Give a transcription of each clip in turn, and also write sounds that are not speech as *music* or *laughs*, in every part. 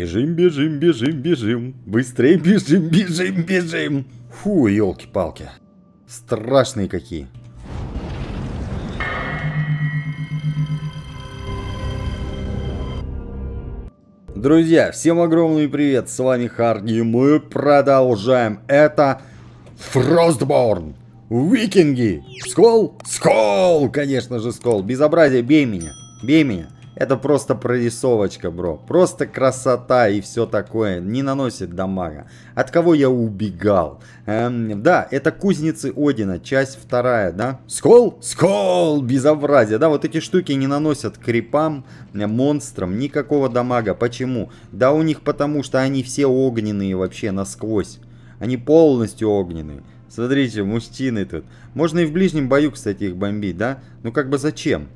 Бежим, бежим, бежим, бежим. Быстрее бежим, бежим, бежим. Фу, елки-палки. Страшные какие. Друзья, всем огромный привет, с вами Харди, и мы продолжаем. Это Фростборн, Викинги, Скол, Скол, конечно же Скол, безобразие, бей меня, бей меня. Это просто прорисовочка, бро. Просто красота и все такое. Не наносит дамага. От кого я убегал? Эм, да, это кузницы Одина, часть вторая, да? Скол? Скол! Безобразие, да? Вот эти штуки не наносят крипам, э, монстрам никакого дамага. Почему? Да у них потому, что они все огненные вообще насквозь. Они полностью огненные. Смотрите, мужчины тут. Можно и в ближнем бою, кстати, их бомбить, да? Ну как бы зачем?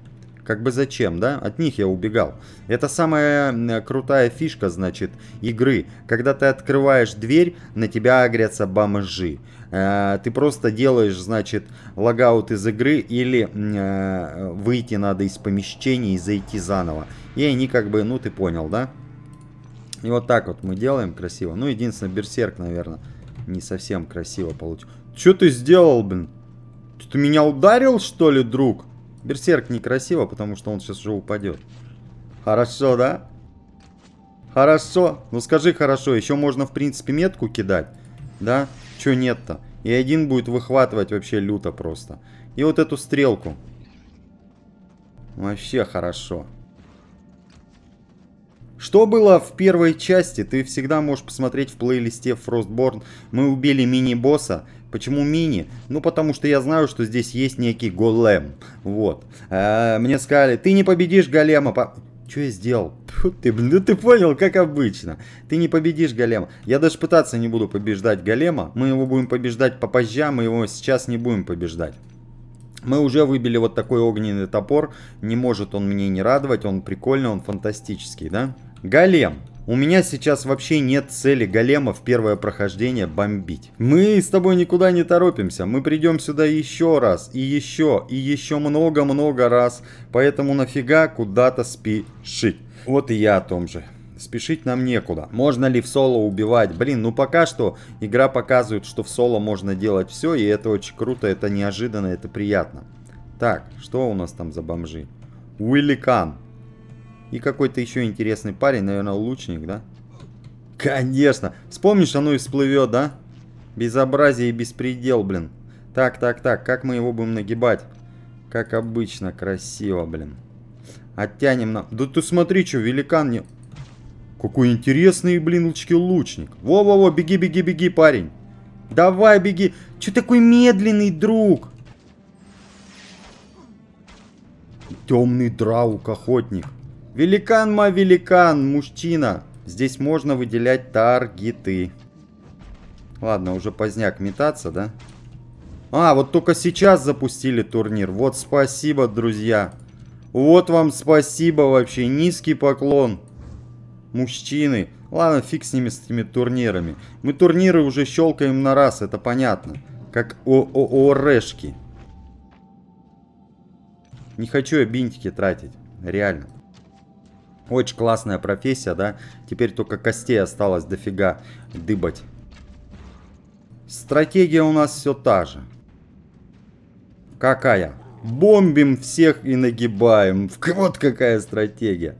Как бы зачем, да? От них я убегал. Это самая крутая фишка, значит, игры. Когда ты открываешь дверь, на тебя агрятся бомжи. Э, ты просто делаешь, значит, логаут из игры или э, выйти надо из помещения и зайти заново. И они как бы, ну ты понял, да? И вот так вот мы делаем красиво. Ну, единственное, берсерк, наверное, не совсем красиво получил. Че ты сделал, блин? Ты меня ударил, что ли, друг? Берсерк некрасиво, потому что он сейчас уже упадет. Хорошо, да? Хорошо. Ну скажи хорошо. Еще можно, в принципе, метку кидать. Да? Че нет-то? И один будет выхватывать вообще люто просто. И вот эту стрелку. Вообще хорошо. Что было в первой части, ты всегда можешь посмотреть в плейлисте Frostborn. Мы убили мини-босса, Почему мини? Ну, потому что я знаю, что здесь есть некий голем. Вот. А, мне сказали, ты не победишь голема. По... Что я сделал? Фу, ты, ну ты понял, как обычно. Ты не победишь голема. Я даже пытаться не буду побеждать голема. Мы его будем побеждать попозже, мы его сейчас не будем побеждать. Мы уже выбили вот такой огненный топор. Не может он мне не радовать, он прикольный, он фантастический, да? Голем. У меня сейчас вообще нет цели голема в первое прохождение бомбить. Мы с тобой никуда не торопимся, мы придем сюда еще раз, и еще, и еще много-много раз, поэтому нафига куда-то спешить. Вот и я о том же. Спешить нам некуда. Можно ли в соло убивать? Блин, ну пока что игра показывает, что в соло можно делать все, и это очень круто, это неожиданно, это приятно. Так, что у нас там за бомжи? Уилликан. Кан. И какой-то еще интересный парень, наверное, лучник, да? Конечно. Вспомнишь, оно и всплывет, да? Безобразие и беспредел, блин. Так, так, так, как мы его будем нагибать? Как обычно, красиво, блин. Оттянем на... Да ты смотри, что, великан не... Какой интересный, блин, лучки лучник. Во-во-во, беги, беги, беги, парень. Давай, беги. Че такой медленный, друг? Темный драук-охотник. Великан ма великан, мужчина. Здесь можно выделять таргеты. Ладно, уже поздняк метаться, да? А, вот только сейчас запустили турнир. Вот спасибо, друзья. Вот вам спасибо вообще. Низкий поклон. Мужчины. Ладно, фиг с ними, с этими турнирами. Мы турниры уже щелкаем на раз, это понятно. Как ООО-решки. Не хочу я бинтики тратить. Реально. Очень классная профессия, да? Теперь только костей осталось дофига дыбать. Стратегия у нас все та же. Какая? Бомбим всех и нагибаем. *laughs* Вот какая стратегия.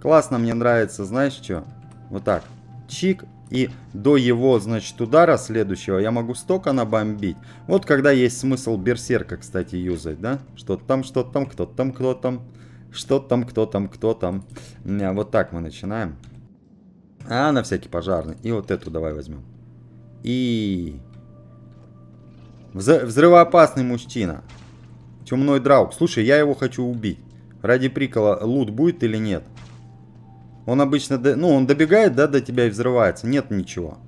Классно мне нравится, знаешь что? Вот так. Чик. И до его, значит, удара следующего я могу столько набомбить. Вот когда есть смысл берсерка, кстати, юзать, да? Что-то там, что-то там, кто-то там, кто-то там. Что там, кто там, кто там. А вот так мы начинаем. А, на всякий пожарный. И вот эту давай возьмем. И... Взрывоопасный мужчина. Темной драук. Слушай, я его хочу убить. Ради прикола, лут будет или нет? Он обычно... До... Ну, он добегает, да, до тебя и взрывается. Нет ничего.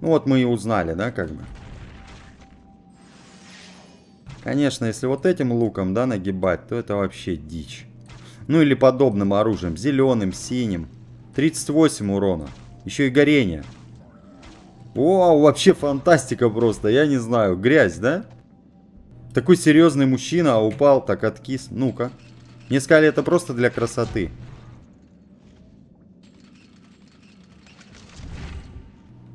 Ну, вот мы и узнали, да, как бы. Конечно, если вот этим луком, да, нагибать, то это вообще дичь. Ну или подобным оружием, зеленым, синим. 38 урона. Еще и горение. Вау, вообще фантастика просто, я не знаю. Грязь, да? Такой серьезный мужчина, а упал, так откис. Ну-ка. Мне сказали, это просто для красоты.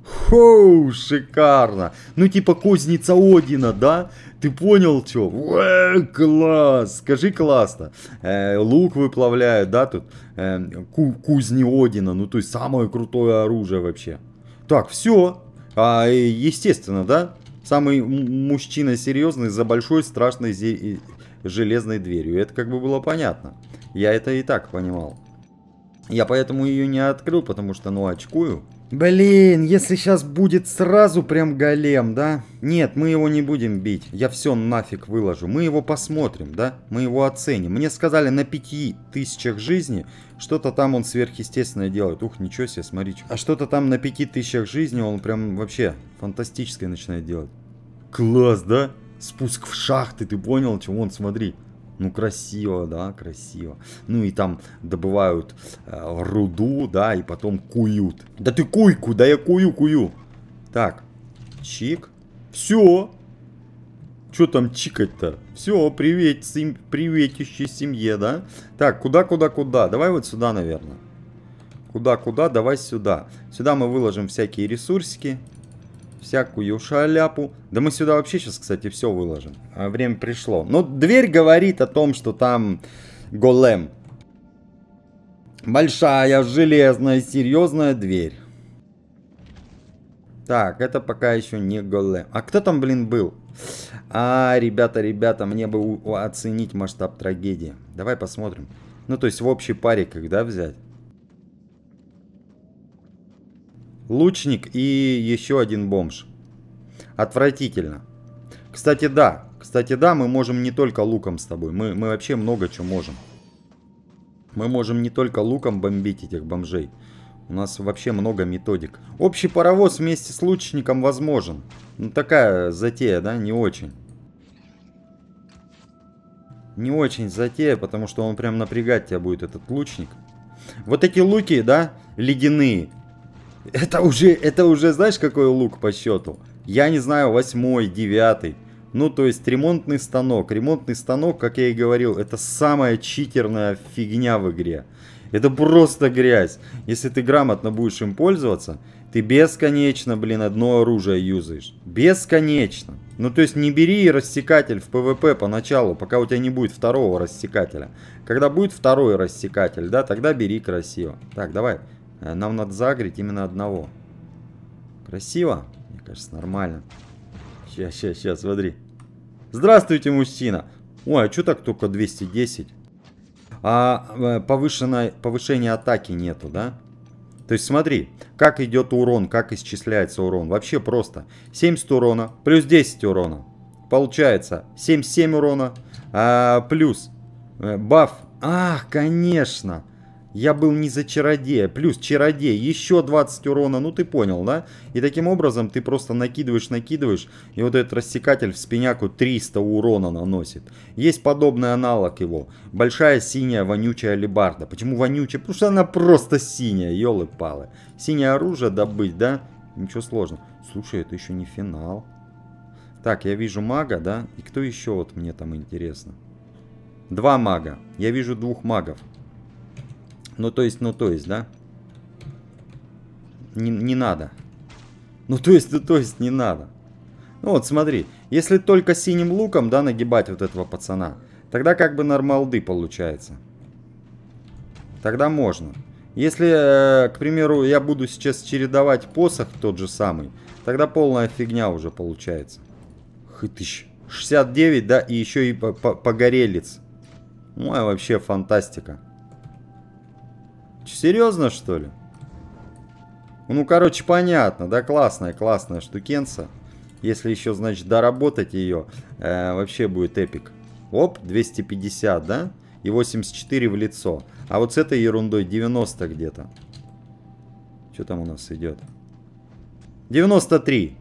Хоу, шикарно. Ну типа кузница Одина, да? Ты понял, что? Уэ, класс! Скажи классно. Э, лук выплавляют, да, тут? Э, ку кузни Одина. Ну, то есть, самое крутое оружие вообще. Так, все. А, естественно, да? Самый мужчина серьезный за большой страшной железной дверью. Это как бы было понятно. Я это и так понимал. Я поэтому ее не открыл, потому что, ну, очкую. Блин, если сейчас будет сразу прям голем, да? Нет, мы его не будем бить. Я все нафиг выложу. Мы его посмотрим, да? Мы его оценим. Мне сказали на пяти тысячах жизни, что-то там он сверхъестественное делает. Ух, ничего себе, смотрите. А что-то там на пяти тысячах жизни он прям вообще фантастическое начинает делать. Класс, да? Спуск в шахты, ты понял, чего Вон смотри. Ну, красиво, да, красиво. Ну, и там добывают э, руду, да, и потом куют. Да ты куйку, да я кую, кую. Так, чик. Все. Что там чикать-то? Все, привет, сем... приветище семье, да? Так, куда, куда, куда? Давай вот сюда, наверное. Куда, куда? Давай сюда. Сюда мы выложим всякие ресурсики всякую шаляпу. Да мы сюда вообще сейчас, кстати, все выложим. А, время пришло. Но дверь говорит о том, что там голем. Большая, железная, серьезная дверь. Так, это пока еще не голем. А кто там, блин, был? А, ребята, ребята, мне бы оценить масштаб трагедии. Давай посмотрим. Ну, то есть в общий паре когда взять? лучник и еще один бомж. Отвратительно. Кстати, да. Кстати, да, мы можем не только луком с тобой. Мы, мы вообще много чего можем. Мы можем не только луком бомбить этих бомжей. У нас вообще много методик. Общий паровоз вместе с лучником возможен. Ну такая затея, да, не очень. Не очень затея, потому что он прям напрягать тебя будет, этот лучник. Вот эти луки, да, ледяные, это уже, это уже, знаешь, какой лук по счету? Я не знаю, восьмой, девятый. Ну, то есть ремонтный станок. Ремонтный станок, как я и говорил, это самая читерная фигня в игре. Это просто грязь. Если ты грамотно будешь им пользоваться, ты бесконечно, блин, одно оружие юзаешь. Бесконечно. Ну, то есть не бери рассекатель в ПВП поначалу, пока у тебя не будет второго рассекателя. Когда будет второй рассекатель, да, тогда бери красиво. Так, давай. Э, нам надо загреть именно одного. Красиво? Мне кажется, нормально. Сейчас, сейчас, сейчас, смотри. Здравствуйте, мужчина. Ой, а что так только 210? А э, повышенной, повышения атаки нету, да? То есть смотри, как идет урон, как исчисляется урон. Вообще просто. 70 урона плюс 10 урона. Получается 77 урона а, плюс э, баф. Ах, конечно. Конечно. Я был не за чародея, плюс чародей, еще 20 урона, ну ты понял, да? И таким образом ты просто накидываешь, накидываешь, и вот этот рассекатель в спиняку 300 урона наносит. Есть подобный аналог его, большая синяя вонючая лебарда. Почему вонючая? Потому что она просто синяя, елы-палы. Синее оружие добыть, да? Ничего сложного. Слушай, это еще не финал. Так, я вижу мага, да? И кто еще вот мне там интересно? Два мага. Я вижу двух магов. Ну то есть, ну то есть, да? Не, не надо. Ну то есть, ну то есть, не надо. Ну вот, смотри. Если только синим луком, да, нагибать вот этого пацана, тогда как бы нормалды получается. Тогда можно. Если, э, к примеру, я буду сейчас чередовать посох тот же самый, тогда полная фигня уже получается. Хытыщ. 69, да, и еще и погорелец. Ну, а вообще фантастика. Серьезно, что ли? Ну, короче, понятно, да, классная, классная штукенца. Если еще, значит, доработать ее, э, вообще будет эпик. Оп, 250, да? И 84 в лицо. А вот с этой ерундой 90 где-то. Что там у нас идет? 93.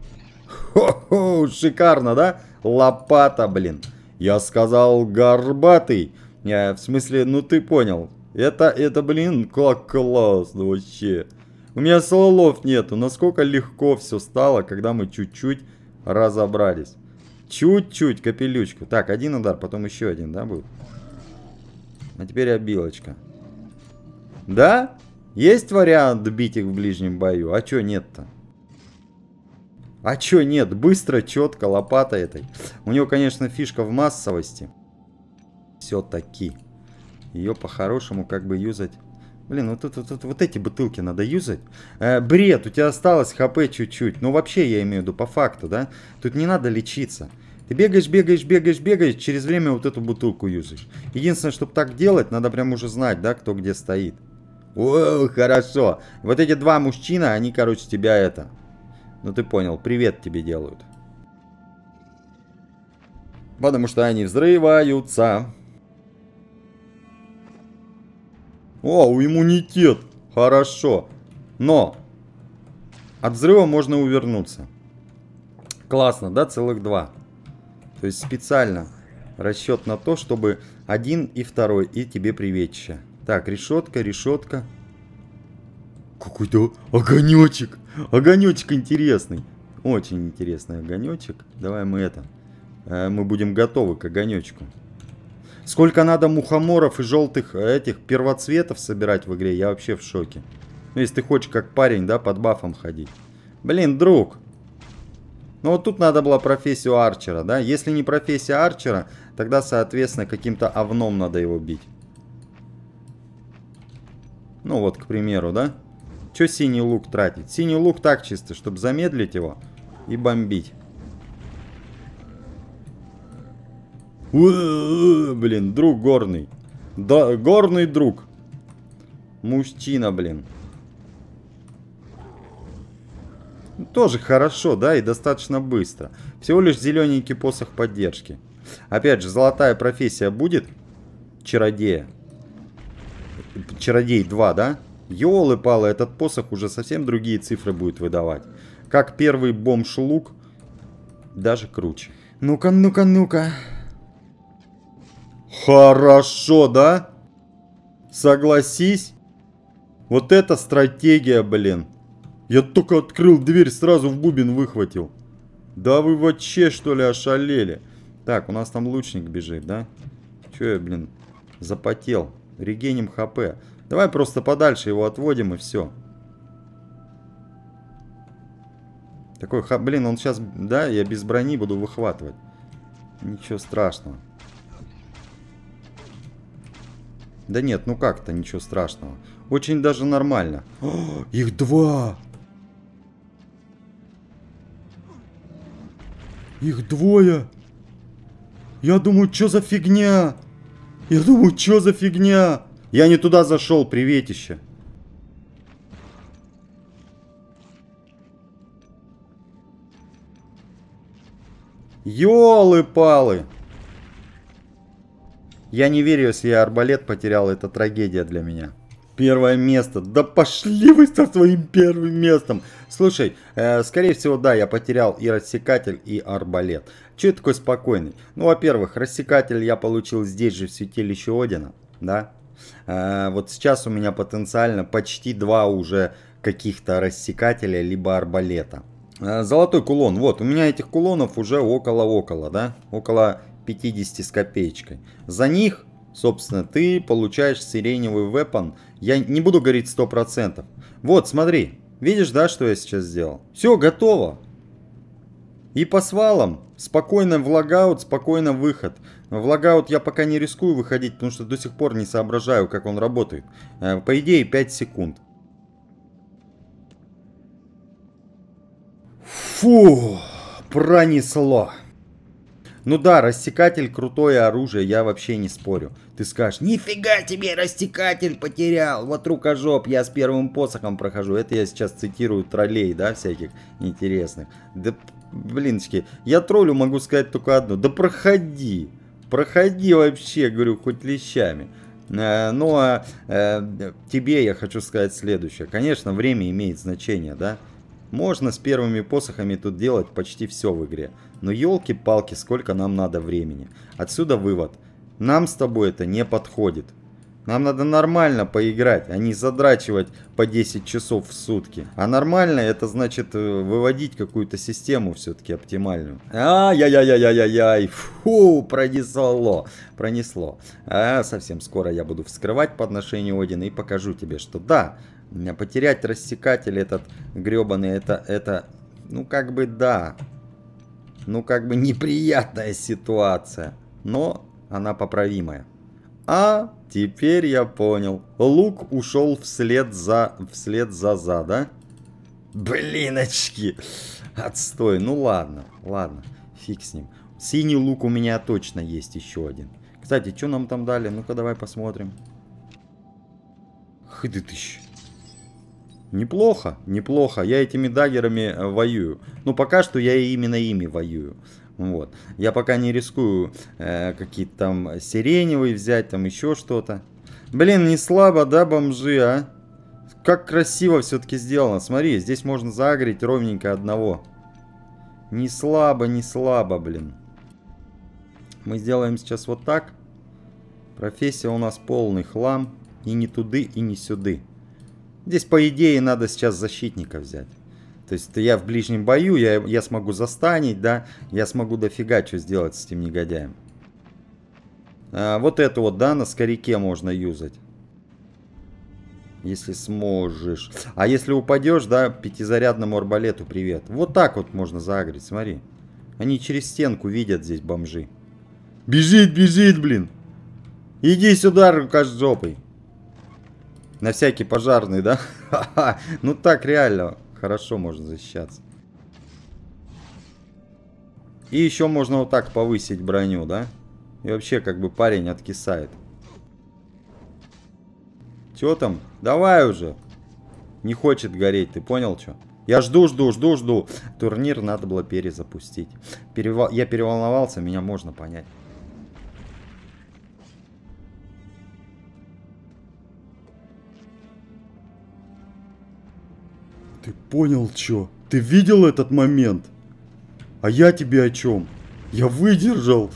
Хо-хо, шикарно, да? Лопата, блин. Я сказал горбатый. Я, э, в смысле, ну ты понял. Это, это, блин, классно вообще. У меня слов нету, насколько легко все стало, когда мы чуть-чуть разобрались. Чуть-чуть, капелючку. Так, один удар, потом еще один, да, будет? А теперь обилочка. Да? Есть вариант бить их в ближнем бою? А чё нет-то? А чё нет? Быстро, четко, лопата этой. У него, конечно, фишка в массовости. Все-таки. Ее по-хорошему как бы юзать. Блин, вот, вот, вот, вот эти бутылки надо юзать. Э, бред, у тебя осталось хп чуть-чуть. Ну вообще я имею в виду по факту, да? Тут не надо лечиться. Ты бегаешь, бегаешь, бегаешь, бегаешь, через время вот эту бутылку юзаешь. Единственное, чтобы так делать, надо прям уже знать, да, кто где стоит. О, хорошо. Вот эти два мужчина, они, короче, тебя это... Ну ты понял, привет тебе делают. Потому что они взрываются. О, иммунитет. Хорошо. Но от взрыва можно увернуться. Классно, да? Целых два. То есть специально расчет на то, чтобы один и второй, и тебе приветча. Так, решетка, решетка. Какой-то огонечек. Огонечек интересный. Очень интересный огонечек. Давай мы это. Э, мы будем готовы к огонечку. Сколько надо мухоморов и желтых этих первоцветов собирать в игре, я вообще в шоке. Ну, если ты хочешь как парень, да, под бафом ходить. Блин, друг. Ну, вот тут надо было профессию арчера, да? Если не профессия арчера, тогда, соответственно, каким-то овном надо его бить. Ну, вот, к примеру, да? Че синий лук тратить? Синий лук так чисто, чтобы замедлить его и бомбить. Блин, друг горный. Да, горный друг. Мужчина, блин. Тоже хорошо, да, и достаточно быстро. Всего лишь зелененький посох поддержки. Опять же, золотая профессия будет? Чародея. Чародей 2, да? Ёлы-палы, этот посох уже совсем другие цифры будет выдавать. Как первый бомж-лук, даже круче. Ну-ка, ну-ка, ну-ка. Хорошо, да? Согласись. Вот это стратегия, блин. Я только открыл дверь, сразу в бубен выхватил. Да вы вообще, что ли, ошалели? Так, у нас там лучник бежит, да? Че я, блин, запотел? Регеним хп. Давай просто подальше его отводим и все. Такой, блин, он сейчас, да, я без брони буду выхватывать. Ничего страшного. Да нет, ну как-то, ничего страшного. Очень даже нормально. О, их два! Их двое! Я думаю, что за фигня? Я думаю, что за фигня? Я не туда зашел, приветище. Ёлы-палы! Я не верю, если я арбалет потерял, это трагедия для меня. Первое место. Да пошли вы со своим первым местом. Слушай, э, скорее всего, да, я потерял и рассекатель, и арбалет. Че я такой спокойный? Ну, во-первых, рассекатель я получил здесь же, в святилище Одина, да? Э, вот сейчас у меня потенциально почти два уже каких-то рассекателя, либо арбалета. Э, золотой кулон. Вот, у меня этих кулонов уже около-около, да? Около 50 с копеечкой. За них, собственно, ты получаешь сиреневый вепон. Я не буду говорить 100%. Вот, смотри. Видишь, да, что я сейчас сделал? Все, готово. И по свалам. Спокойно в логаут, спокойно выход. В логаут я пока не рискую выходить, потому что до сих пор не соображаю, как он работает. Э, по идее, 5 секунд. Фу, пронесло. Ну да, рассекатель крутое оружие, я вообще не спорю. Ты скажешь, нифига тебе рассекатель потерял, вот рукожоп, я с первым посохом прохожу. Это я сейчас цитирую троллей, да, всяких интересных. Да, блинчики, я троллю могу сказать только одно, да проходи, проходи вообще, говорю, хоть лещами. Э, ну, а э, тебе я хочу сказать следующее. Конечно, время имеет значение, да? Можно с первыми посохами тут делать почти все в игре, но елки-палки, сколько нам надо времени. Отсюда вывод. Нам с тобой это не подходит. Нам надо нормально поиграть, а не задрачивать по 10 часов в сутки. А нормально это значит э, выводить какую-то систему все-таки оптимальную. Ай-яй-яй-яй-яй-яй, фу, пронесло, пронесло. А совсем скоро я буду вскрывать по отношению Один и покажу тебе, что да, Потерять рассекатель этот гребаный, это, это, ну как бы да, ну как бы неприятная ситуация, но она поправимая. А, теперь я понял. Лук ушел вслед за... Вслед за зада. да? Блиночки! Отстой. Ну ладно, ладно. Фиг с ним. Синий лук у меня точно есть еще один. Кстати, что нам там дали? Ну-ка давай посмотрим. тысяч. Неплохо, неплохо. Я этими даггерами э, воюю. Но ну, пока что я именно ими воюю. Вот. Я пока не рискую э, какие-то там сиреневые взять, там еще что-то. Блин, не слабо, да, бомжи, а? Как красиво все-таки сделано. Смотри, здесь можно загреть ровненько одного. Не слабо, не слабо, блин. Мы сделаем сейчас вот так. Профессия у нас полный хлам. И не туды, и не сюды. Здесь, по идее, надо сейчас защитника взять. То есть я в ближнем бою, я, я смогу застанить, да, я смогу дофига что сделать с этим негодяем. А, вот это вот, да, на скорике можно юзать. Если сможешь. А если упадешь, да, пятизарядному арбалету привет. Вот так вот можно заагрить, смотри. Они через стенку видят здесь бомжи. Бежит, бежит, блин. Иди сюда, рука с жопой. На всякий пожарный, да? *laughs* ну так реально хорошо можно защищаться. И еще можно вот так повысить броню, да? И вообще как бы парень откисает. Че там? Давай уже. Не хочет гореть, ты понял, что? Я жду, жду, жду, жду. Турнир надо было перезапустить. Перевол... Я переволновался, меня можно понять. понял, чё. Ты видел этот момент? А я тебе о чем? Я выдержал.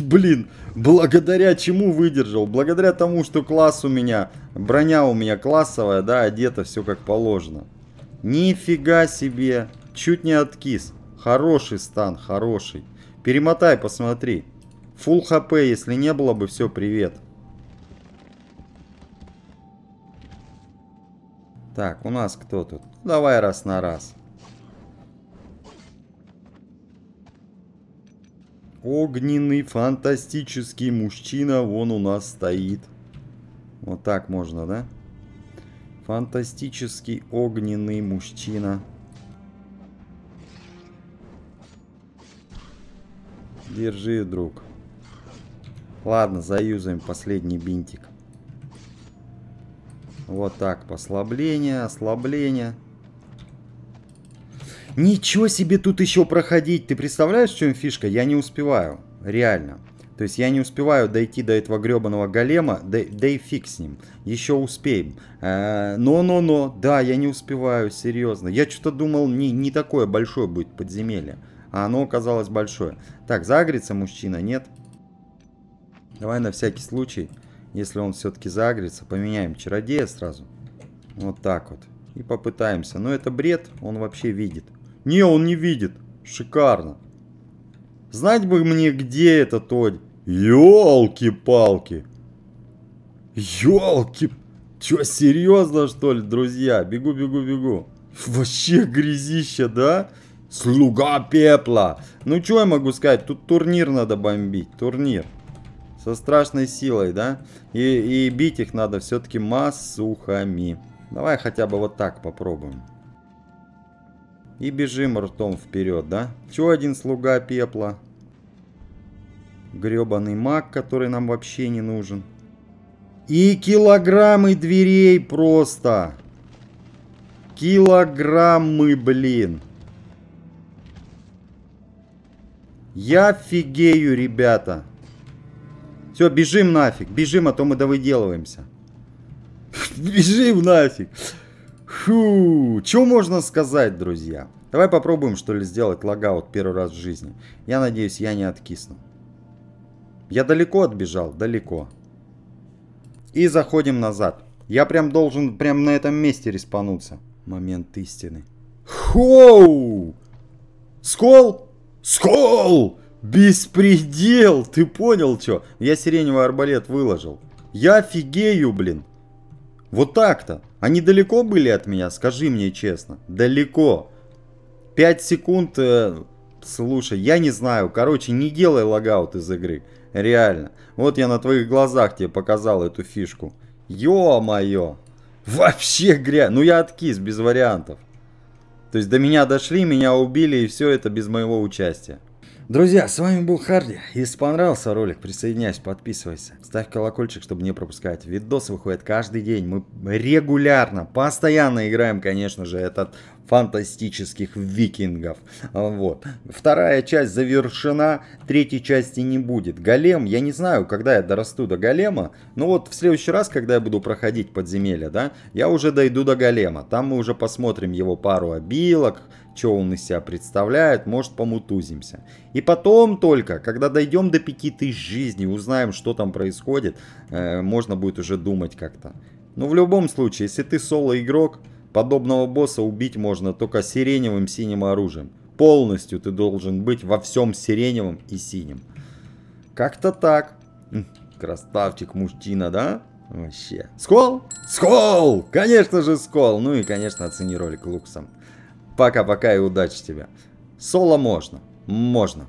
Блин, благодаря чему выдержал? Благодаря тому, что класс у меня, броня у меня классовая, да, одета все как положено. Нифига себе. Чуть не откис. Хороший стан, хороший. Перемотай, посмотри. Фул хп, если не было бы, все, привет. Так, у нас кто тут? Ну, давай раз на раз. Огненный фантастический мужчина вон у нас стоит. Вот так можно, да? Фантастический огненный мужчина. Держи, друг. Ладно, заюзаем последний бинтик. Вот так, послабление, ослабление. Ничего себе тут еще проходить. Ты представляешь, в чем фишка? Я не успеваю. Реально. То есть я не успеваю дойти до этого гребаного голема, да, и фиг с ним. Еще успеем. Э, но-но-но, э, да, я не успеваю, серьезно. Я что-то думал, не, не такое большое будет подземелье. А оно оказалось большое. Так, загрится мужчина, нет? Давай на всякий случай если он все-таки загрится, поменяем чародея сразу. Вот так вот. И попытаемся. Но это бред, он вообще видит. Не, он не видит. Шикарно. Знать бы мне, где этот Одь. Ёлки-палки. Ёлки. Чё, серьезно, что ли, друзья? Бегу, бегу, бегу. Вообще грязище, да? Слуга пепла. Ну, что я могу сказать? Тут турнир надо бомбить. Турнир. Со страшной силой, да? И, и бить их надо все-таки массухами. Давай хотя бы вот так попробуем. И бежим ртом вперед, да? Еще один слуга пепла. Гребаный маг, который нам вообще не нужен. И килограммы дверей просто. Килограммы, блин. Я офигею, ребята. Все, бежим нафиг, бежим, а то мы довыделываемся. *laughs* Бежим нафиг. Фу, что можно сказать, друзья? Давай попробуем, что ли, сделать логаут первый раз в жизни. Я надеюсь, я не откисну. Я далеко отбежал, далеко. И заходим назад. Я прям должен прям на этом месте респануться. Момент истины. Хоу! Скол! Скол! Беспредел! Ты понял, что? Я сиреневый арбалет выложил. Я офигею, блин. Вот так-то. Они далеко были от меня, скажи мне честно. Далеко. Пять секунд... Э, слушай, я не знаю. Короче, не делай логаут из игры. Реально. Вот я на твоих глазах тебе показал эту фишку. Ё-моё. Вообще гря. Ну я откис, без вариантов. То есть до меня дошли, меня убили и все это без моего участия. Друзья, с вами был Харди. Если понравился ролик, присоединяйся, подписывайся. Ставь колокольчик, чтобы не пропускать. Видосы выходят каждый день. Мы регулярно, постоянно играем, конечно же, этот фантастических викингов. Вот. Вторая часть завершена, третьей части не будет. Голем, я не знаю, когда я дорасту до голема, но вот в следующий раз, когда я буду проходить подземелье, да, я уже дойду до голема. Там мы уже посмотрим его пару обилок, что он из себя представляет, может помутузимся. И потом только, когда дойдем до 5000 жизней, узнаем, что там происходит, э, можно будет уже думать как-то. Но ну, в любом случае, если ты соло-игрок, подобного босса убить можно только сиреневым синим оружием. Полностью ты должен быть во всем сиреневым и синим. Как-то так. Красавчик мужчина, да? Вообще. Скол? Скол! Конечно же, скол! Ну и, конечно, оцени ролик луксом. Пока-пока и удачи тебе. Соло можно. Можно.